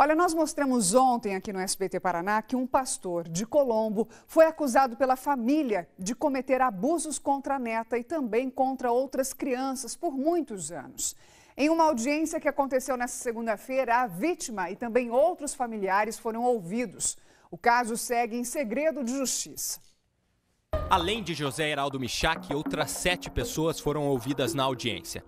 Olha, nós mostramos ontem aqui no SBT Paraná que um pastor de Colombo foi acusado pela família de cometer abusos contra a neta e também contra outras crianças por muitos anos. Em uma audiência que aconteceu nesta segunda-feira, a vítima e também outros familiares foram ouvidos. O caso segue em segredo de justiça. Além de José Heraldo Michac, outras sete pessoas foram ouvidas na audiência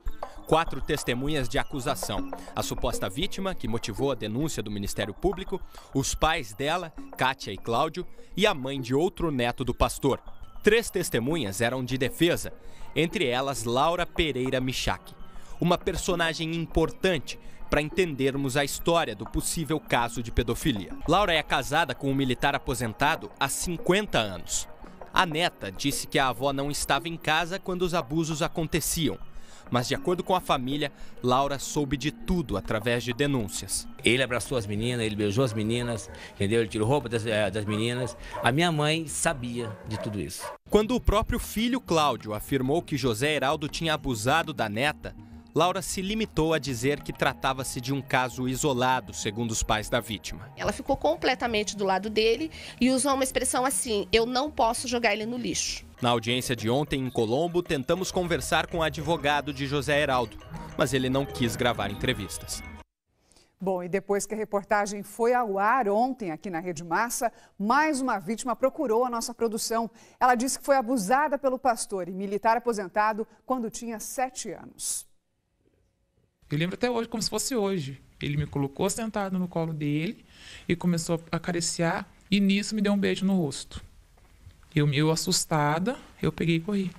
quatro testemunhas de acusação: a suposta vítima, que motivou a denúncia do Ministério Público, os pais dela, Kátia e Cláudio, e a mãe de outro neto do pastor. Três testemunhas eram de defesa, entre elas Laura Pereira Michaque, uma personagem importante para entendermos a história do possível caso de pedofilia. Laura é casada com um militar aposentado há 50 anos. A neta disse que a avó não estava em casa quando os abusos aconteciam mas, de acordo com a família, Laura soube de tudo através de denúncias. Ele abraçou as meninas, ele beijou as meninas, entendeu? Ele tirou roupa das, eh, das meninas. A minha mãe sabia de tudo isso. Quando o próprio filho Cláudio afirmou que José Heraldo tinha abusado da neta, Laura se limitou a dizer que tratava-se de um caso isolado, segundo os pais da vítima. Ela ficou completamente do lado dele e usou uma expressão assim: eu não posso jogar ele no lixo. Na audiência de ontem em Colombo, tentamos conversar com o advogado de José Heraldo, mas ele não quis gravar entrevistas. Bom, e depois que a reportagem foi ao ar ontem aqui na Rede Massa, mais uma vítima procurou a nossa produção. Ela disse que foi abusada pelo pastor e militar aposentado quando tinha sete anos. Eu lembro até hoje como se fosse hoje. Ele me colocou sentado no colo dele e começou a acariciar e nisso me deu um beijo no rosto. Eu, eu assustada, eu peguei e corri.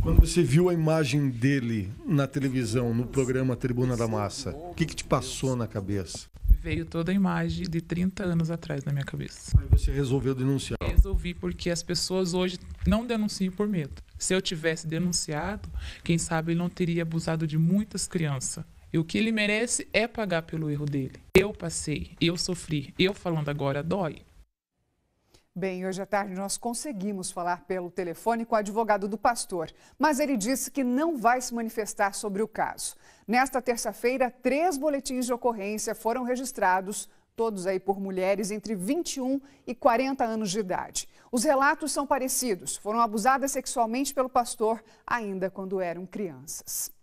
Quando você viu a imagem dele na televisão, no programa Tribuna da Massa, o que, que te passou na cabeça? Veio toda a imagem de 30 anos atrás na minha cabeça. Aí você resolveu denunciar? resolvi porque as pessoas hoje não denunciam por medo. Se eu tivesse denunciado, quem sabe ele não teria abusado de muitas crianças. E o que ele merece é pagar pelo erro dele. Eu passei, eu sofri, eu falando agora dói. Bem, hoje à tarde nós conseguimos falar pelo telefone com o advogado do pastor, mas ele disse que não vai se manifestar sobre o caso. Nesta terça-feira, três boletins de ocorrência foram registrados, todos aí por mulheres entre 21 e 40 anos de idade. Os relatos são parecidos: foram abusadas sexualmente pelo pastor ainda quando eram crianças.